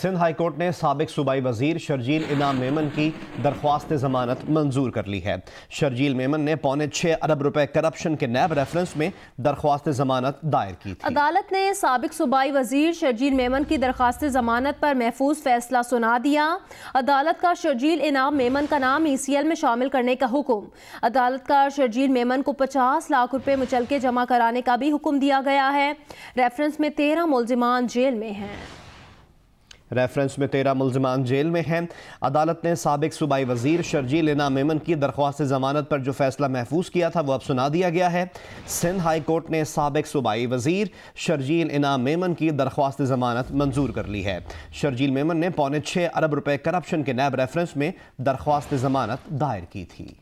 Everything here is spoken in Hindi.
सिंध हाई कोर्ट ने सबक सूबाई वजीर शर्जील इनाम मेमन की दरख्वास्त जमानत मंजूर कर ली है शर्जील मेमन ने पौने छः अरब रुपए करप्शन के नैब रेफरेंस में दरख्वास्त जमानत दायर की थी। अदालत ने सबक सूबाई वजीर शर्जील मेमन की दरख्वास्त जमानत पर महफूज फैसला सुना दिया अदालत का शर्जील इनाम मेमन का नाम ई सी एल में शामिल करने का हुक्म अदालत का शर्जील मेमन को पचास लाख रुपये मुचलके जमा कराने का भी हुक्म दिया गया है रेफरेंस में तेरह मुलजमान जेल में हैं रेफरेंस में तेरह मुलजमान जेल में हैं अदालत ने सबक सूबाई वजीर शर्जील इनाम मेमन की दरख्वास्त जमानत पर जो फैसला महफूज किया था वह अब सुना दिया गया है सिंध हाई कोर्ट ने सबक सूबाई वजीर शर्जील इनाम मेमन की दरख्वास्त जमानत मंजूर कर ली है शर्जील मेमन ने पौने छः अरब रुपये करप्शन के नैब रेफरेंस में दरख्वास्त जमानत दायर की थी